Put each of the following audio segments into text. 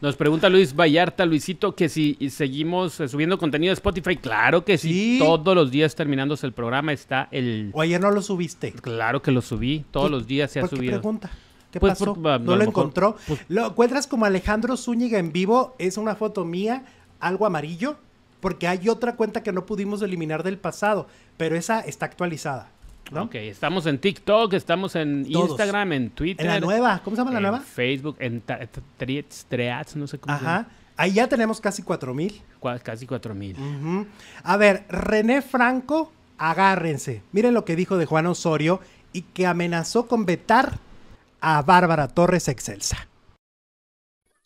Nos pregunta Luis Vallarta, Luisito, que si seguimos eh, subiendo contenido de Spotify. Claro que sí. Todos los días terminándose el programa está el. O ayer no lo subiste. Claro que lo subí. Todos pues, los días se ha subido. Qué pregunta? ¿Qué pues, pasó? Pues, no, lo encontró. lo encuentras como Alejandro Zúñiga en vivo. Es una foto mía, algo amarillo, porque hay otra cuenta que no pudimos eliminar del pasado, pero esa está actualizada. Ok, estamos en TikTok, estamos en Instagram, en Twitter. En la nueva, ¿cómo se llama la en nueva? Facebook, en Threads, no sé cómo. Ajá. Ahí ya tenemos casi mil. Casi 4000. mil. A ver, René Franco, agárrense. Miren lo que dijo de Juan Osorio y que amenazó con vetar a Bárbara Torres Excelsa.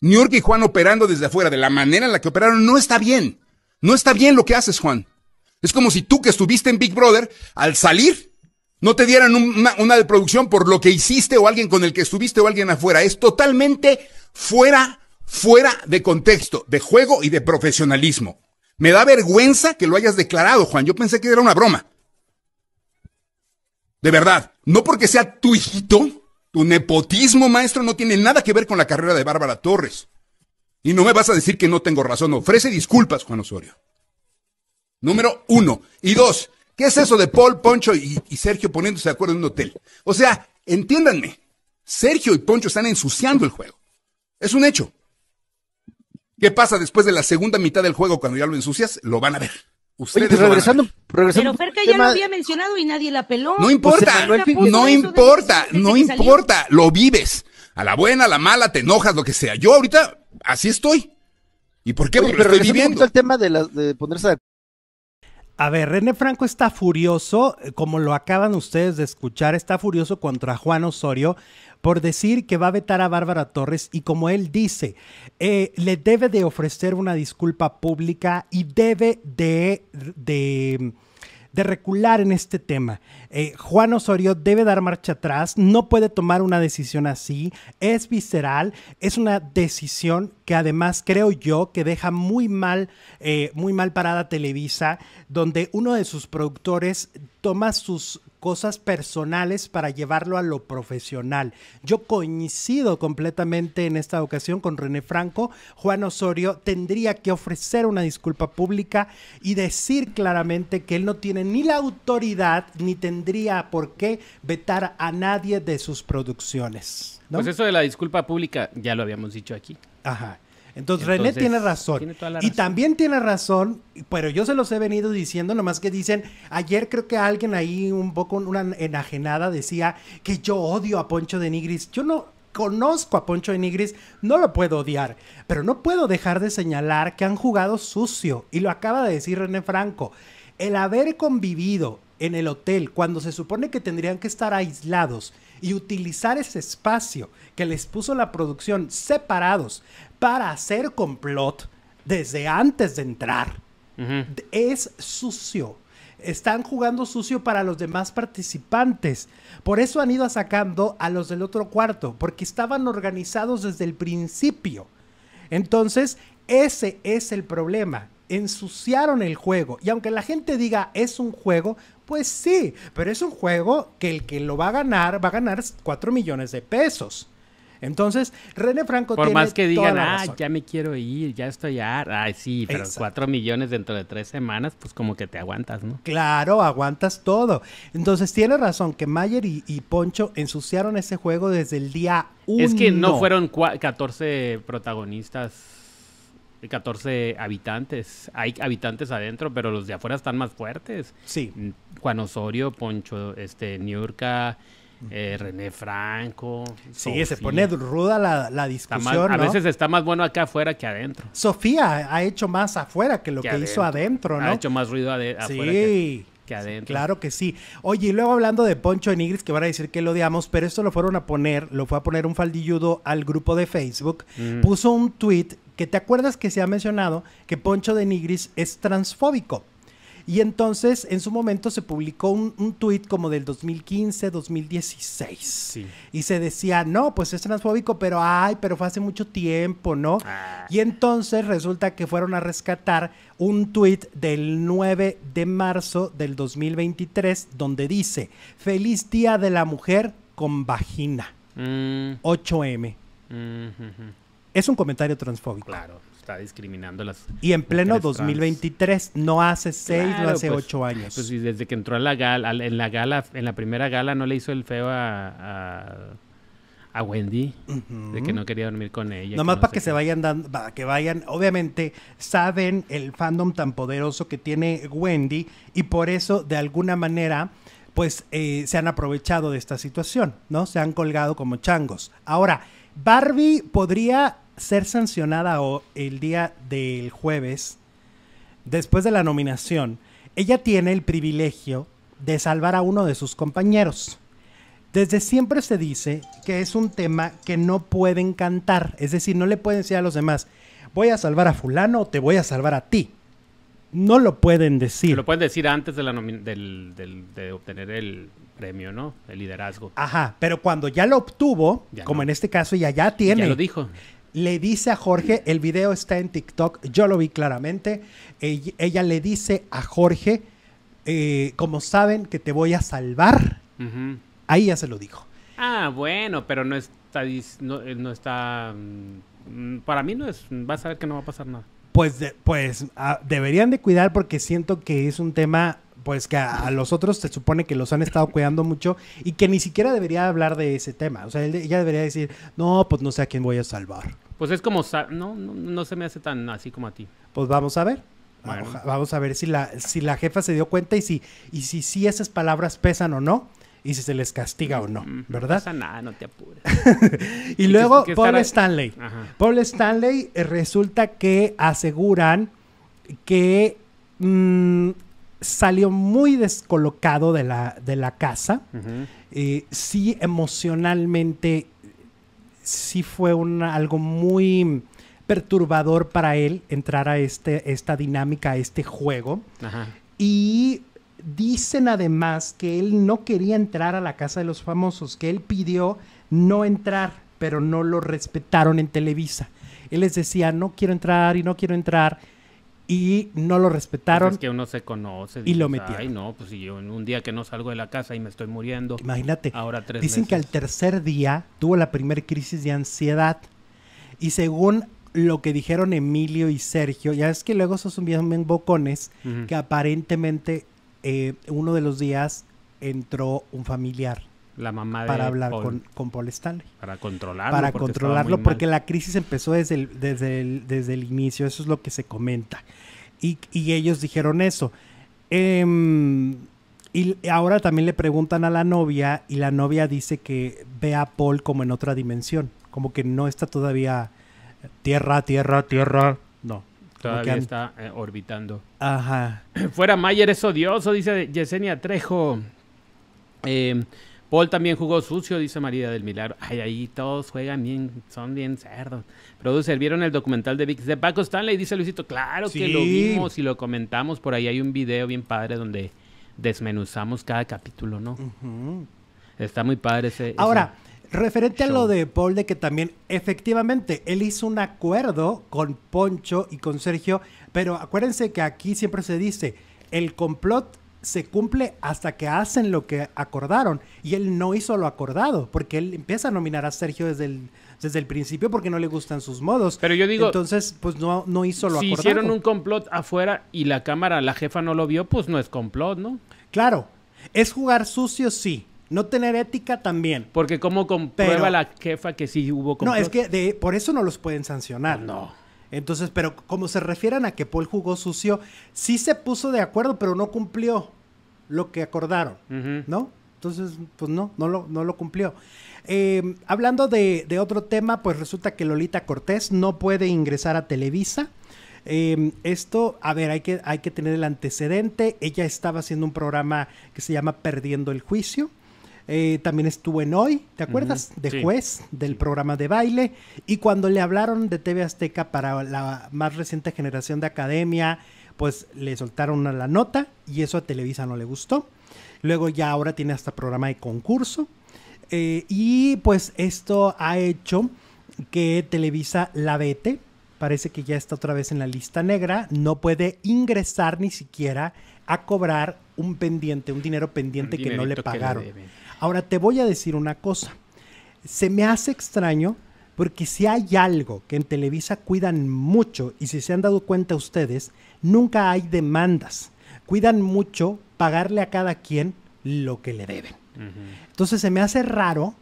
New York y Juan operando desde afuera, de la manera en la que operaron, no está bien. No está bien lo que haces, Juan. Es como si tú que estuviste en Big Brother, al salir, no te dieran una, una de producción por lo que hiciste o alguien con el que estuviste o alguien afuera. Es totalmente fuera, fuera de contexto, de juego y de profesionalismo. Me da vergüenza que lo hayas declarado, Juan. Yo pensé que era una broma. De verdad, no porque sea tu hijito, tu nepotismo, maestro, no tiene nada que ver con la carrera de Bárbara Torres. Y no me vas a decir que no tengo razón. Ofrece disculpas, Juan Osorio. Número uno. Y dos, ¿Qué es eso de Paul, Poncho y, Sergio poniéndose de acuerdo en un hotel? O sea, entiéndanme, Sergio y Poncho están ensuciando el juego. Es un hecho. ¿Qué pasa después de la segunda mitad del juego cuando ya lo ensucias? Lo van a ver. Pues Ustedes regresando, Pero Ferca ya lo había mencionado y nadie la peló. No importa, pues, no importa, no importa, lo vives. A la buena, a la mala, te enojas, lo que sea. Yo ahorita así estoy. ¿Y por qué? Porque reviviendo. estoy viviendo. el tema de, ponerse a ver, René Franco está furioso, eh, como lo acaban ustedes de escuchar, está furioso contra Juan Osorio por decir que va a vetar a Bárbara Torres y como él dice, eh, le debe de ofrecer una disculpa pública y debe de, de de recular en este tema. Eh, Juan Osorio debe dar marcha atrás, no puede tomar una decisión así, es visceral, es una decisión que además creo yo que deja muy mal, eh, muy mal parada Televisa, donde uno de sus productores toma sus cosas personales para llevarlo a lo profesional. Yo coincido completamente en esta ocasión con René Franco. Juan Osorio tendría que ofrecer una disculpa pública y decir claramente que él no tiene ni la autoridad ni tendría por qué vetar a nadie de sus producciones. Pues eso de la disculpa pública ya lo habíamos dicho aquí. Ajá. Entonces, René tiene razón. Y también tiene razón, pero yo se los he venido diciendo, nomás que dicen, ayer creo que alguien ahí un poco una enajenada decía que yo odio a Poncho de Nigris. Yo no, conozco a Poncho de Nigris, no lo puedo odiar, pero no puedo dejar de señalar que han jugado sucio, y lo acaba de decir René Franco. El haber convivido en el hotel cuando se supone que tendrían que estar aislados y utilizar ese espacio que les puso la producción separados para hacer complot desde antes de entrar. Es sucio. Están jugando sucio para los demás participantes. Por eso han ido sacando a los del otro cuarto, porque estaban organizados desde el principio. Entonces, ese es el problema. Ensuciaron el juego. Y aunque la gente diga es un juego, pues sí, pero es un juego que el que lo va a ganar va a ganar 4 millones de pesos. Entonces, René Franco Por más que digan, ah, ya me quiero ir, ya estoy ya Ay, sí, pero cuatro millones dentro de tres semanas, pues como que te aguantas, ¿no? Claro, aguantas todo. Entonces, tiene razón que Mayer y, Poncho ensuciaron ese juego desde el día uno. Es que no fueron 14 protagonistas. 14 habitantes. Hay habitantes adentro, pero los de afuera están más fuertes. Sí. Juan Osorio, Poncho, este, Niurka, eh, René Franco. Sí, se pone ruda la, discusión. a veces está más bueno acá afuera que adentro. Sofía ha hecho más afuera que lo que, hizo adentro, ¿no? Ha hecho más ruido afuera. Que, adentro. claro que sí. Oye, y luego hablando de Poncho de Nigris que van a decir que lo odiamos, pero esto lo fueron a poner, lo fue a poner un faldilludo al grupo de Facebook. Mm. Puso un tweet que te acuerdas que se ha mencionado que Poncho de Nigris es transfóbico. Y entonces, en su momento, se publicó un, un tuit como del 2015, 2016. Sí. Y se decía, no, pues es transfóbico, pero ay, pero fue hace mucho tiempo, ¿no? Ah. Y entonces resulta que fueron a rescatar un tuit del 9 de marzo del 2023, donde dice, feliz día de la mujer con vagina. 8M. Mm. Mm, es un comentario transfóbico. Claro está discriminando las. Y en pleno 2023, no hace seis, no hace pues, ocho años. Pues y desde que entró a la gala, en la gala, en la primera gala, no le hizo el feo a, Wendy de que no quería dormir con ella. Nomás para que, se vayan dando, para que vayan, obviamente saben el fandom tan poderoso que tiene Wendy y por eso de alguna manera pues eh, se han aprovechado de esta situación, ¿no? Se han colgado como changos. Ahora, Barbie podría ser sancionada el día del jueves, después de la nominación, ella tiene el privilegio de salvar a uno de sus compañeros. Desde siempre se dice que es un tema que no pueden cantar, es decir, no le pueden decir a los demás, voy a salvar a fulano o te voy a salvar a ti. No lo pueden decir. Lo pueden decir antes de, la de obtener el premio, ¿no? El liderazgo. Ajá, pero cuando ya lo obtuvo, como en este caso ya ya tiene. lo dijo le dice a Jorge, el video está en TikTok, yo lo vi claramente, ella, le dice a Jorge, eh, como saben que te voy a salvar, ahí ya se lo dijo. Ah, bueno, pero no está, eh, no, está, mm, para mí no es, va a saber que no va a pasar nada. Pues, pues ah, deberían de cuidar porque siento que es un tema pues que a, los otros se supone que los han estado cuidando mucho y que ni siquiera debería hablar de ese tema. O sea, ella debería decir, no, pues no sé a quién voy a salvar. Pues es como, no, no, se me hace tan así como a ti. Pues vamos a ver. Vamos a ver si la, si la jefa se dio cuenta y si, y si, si esas palabras pesan o no y si se les castiga o no, mm, ¿verdad? No nada, no te apures. y, luego Paul Stanley. Paul eh, Stanley resulta que aseguran que mm, salió muy descolocado de la, casa. Eh, sí, emocionalmente, sí fue algo muy perturbador para él entrar a este, esta dinámica, a este juego. Y dicen además que él no quería entrar a la casa de los famosos, que él pidió no entrar, pero no lo respetaron en Televisa. Él les decía, no quiero entrar y no quiero entrar y no lo respetaron. Pues es que uno se conoce. y lo metieron. Ay, no, pues si yo en un día que no salgo de la casa y me estoy muriendo. Imagínate. Ahora tres Dicen que al tercer día tuvo la primera crisis de ansiedad. Y según lo que dijeron Emilio y Sergio, ya es que luego se asumieron en bocones, que aparentemente eh, uno de los días entró un familiar la mamá Para hablar Con, Paul Stanley. Para controlarlo. Para controlarlo, porque la crisis empezó desde el, desde, inicio, eso es lo que se comenta. Y, ellos dijeron eso. Em, y ahora también le preguntan a la novia y la novia dice que ve a Paul como en otra dimensión, como que no está todavía tierra, tierra, tierra, no. Todavía está eh, orbitando. Ajá. Fuera Mayer es odioso, dice Yesenia Trejo. Eh, Paul también jugó sucio, dice María del Milagro. Ay, ahí todos juegan bien, son bien cerdos. Produce ¿vieron el documental de de Paco Stanley? Dice Luisito, claro que lo vimos y lo comentamos. Por ahí hay un video bien padre donde desmenuzamos cada capítulo, ¿no? Está muy padre ese. Ahora, referente a lo de Paul, de que también, efectivamente, él hizo un acuerdo con Poncho y con Sergio, pero acuérdense que aquí siempre se dice, el complot se cumple hasta que hacen lo que acordaron. Y él no hizo lo acordado, porque él empieza a nominar a Sergio desde el, desde el principio porque no le gustan sus modos. Pero yo digo. Entonces, pues no, no hizo lo acordado. Si hicieron un complot afuera y la cámara, la jefa no lo vio, pues no es complot, ¿no? Claro. Es jugar sucio, sí. No tener ética también. Porque, como comprueba la jefa que sí hubo complot? No, es que de, por eso no los pueden sancionar. No. Entonces, pero como se refieren a que Paul jugó sucio, sí se puso de acuerdo, pero no cumplió lo que acordaron, ¿no? Entonces, pues no, no lo, no lo cumplió. Em, hablando de, otro tema, pues resulta que Lolita Cortés no puede ingresar a Televisa. Em, esto, a ver, hay que, hay que tener el antecedente. Ella estaba haciendo un programa que se llama Perdiendo el Juicio. Eh, también estuvo en Hoy, ¿te acuerdas? De juez del programa de baile. Y cuando le hablaron de TV Azteca para la más reciente generación de academia, pues le soltaron la nota y eso a Televisa no le gustó. Luego ya ahora tiene hasta programa de concurso. Eh, y pues esto ha hecho que Televisa la vete. Parece que ya está otra vez en la lista negra. No puede ingresar ni siquiera a cobrar un pendiente, un dinero pendiente que no le pagaron. Ahora te voy a decir una cosa. Se me hace extraño porque si hay algo que en Televisa cuidan mucho, y si se han dado cuenta ustedes, nunca hay demandas. Cuidan mucho pagarle a cada quien lo que le deben. Entonces se me hace raro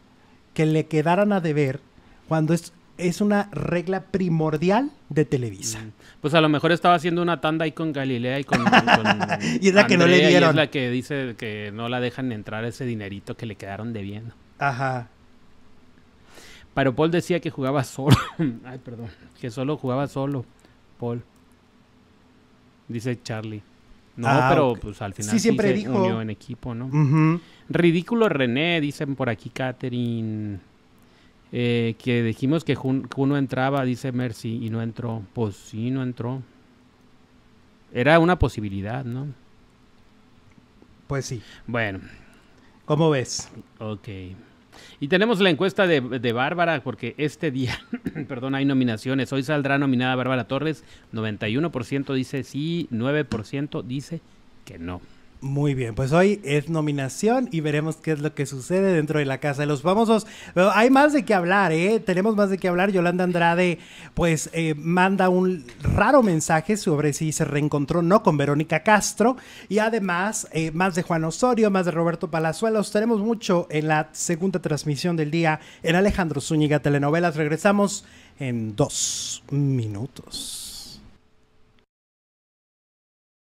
que le quedaran a deber cuando es es una regla primordial de Televisa. Mm, pues a lo mejor estaba haciendo una tanda ahí con Galilea y con... y es la que no le dieron. es la que dice que no la dejan entrar ese dinerito que le quedaron debiendo. Ajá. Pero Paul decía que jugaba solo. Ay, perdón. Que solo jugaba solo, Paul. Dice Charlie. No, ah, pero pues al final se unió en equipo, ¿no? Ridículo René, dicen por aquí Katherine... Eh, que dijimos que Juno entraba, dice Mercy, y no entró. Pues sí, no entró. Era una posibilidad, ¿no? Pues sí. Bueno. ¿Cómo ves? Ok. Y tenemos la encuesta de, de Bárbara, porque este día, perdón, hay nominaciones. Hoy saldrá nominada Bárbara Torres. 91% dice sí, 9% dice que no. Muy bien, pues hoy es nominación y veremos qué es lo que sucede dentro de la casa de los famosos. Pero hay más de qué hablar, ¿eh? Tenemos más de qué hablar. Yolanda Andrade, pues, eh, manda un raro mensaje sobre si se reencontró o no con Verónica Castro. Y además, eh, más de Juan Osorio, más de Roberto Palazuelos. Tenemos mucho en la segunda transmisión del día en Alejandro Zúñiga Telenovelas. Regresamos en dos minutos.